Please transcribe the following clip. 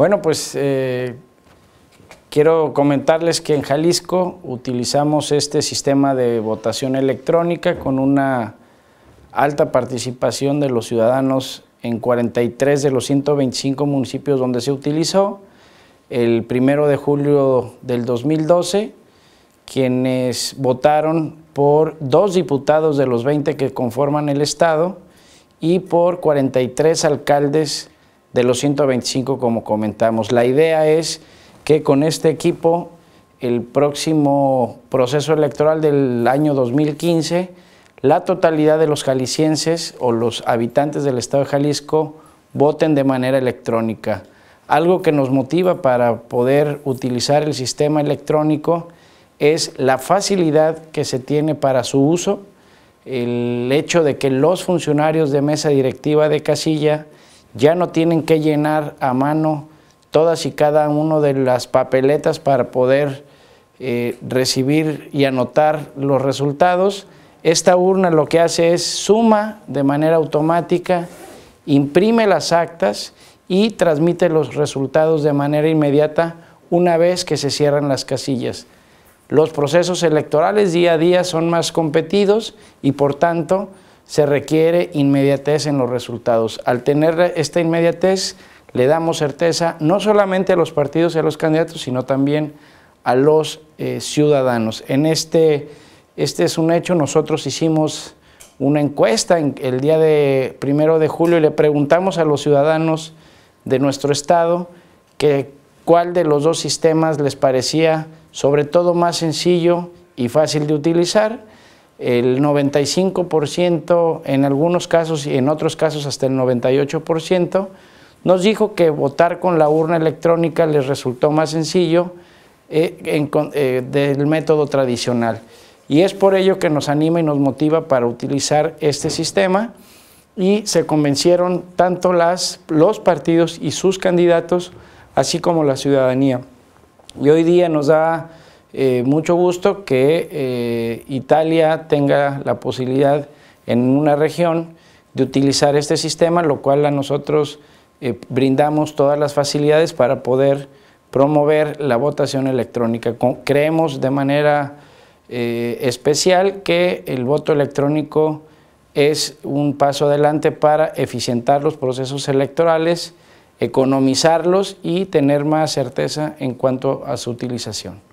Bueno, pues eh, quiero comentarles que en Jalisco utilizamos este sistema de votación electrónica con una alta participación de los ciudadanos en 43 de los 125 municipios donde se utilizó. El primero de julio del 2012, quienes votaron por dos diputados de los 20 que conforman el Estado y por 43 alcaldes de los 125 como comentamos. La idea es que con este equipo el próximo proceso electoral del año 2015 la totalidad de los jaliscienses o los habitantes del estado de Jalisco voten de manera electrónica. Algo que nos motiva para poder utilizar el sistema electrónico es la facilidad que se tiene para su uso, el hecho de que los funcionarios de mesa directiva de casilla ya no tienen que llenar a mano todas y cada una de las papeletas para poder eh, recibir y anotar los resultados. Esta urna lo que hace es suma de manera automática, imprime las actas y transmite los resultados de manera inmediata una vez que se cierran las casillas. Los procesos electorales día a día son más competidos y por tanto se requiere inmediatez en los resultados. Al tener esta inmediatez, le damos certeza no solamente a los partidos y a los candidatos, sino también a los eh, ciudadanos. En este, este es un hecho, nosotros hicimos una encuesta el día de primero de julio y le preguntamos a los ciudadanos de nuestro estado que cuál de los dos sistemas les parecía sobre todo más sencillo y fácil de utilizar el 95% en algunos casos y en otros casos hasta el 98%, nos dijo que votar con la urna electrónica les resultó más sencillo eh, eh, del método tradicional. Y es por ello que nos anima y nos motiva para utilizar este sistema y se convencieron tanto las, los partidos y sus candidatos, así como la ciudadanía. Y hoy día nos da eh, mucho gusto que eh, Italia tenga la posibilidad en una región de utilizar este sistema, lo cual a nosotros eh, brindamos todas las facilidades para poder promover la votación electrónica. creemos de manera especial que el voto electrónico es un paso adelante para eficientar los procesos electorales, economizarlos y tener más certeza en cuanto a su utilización.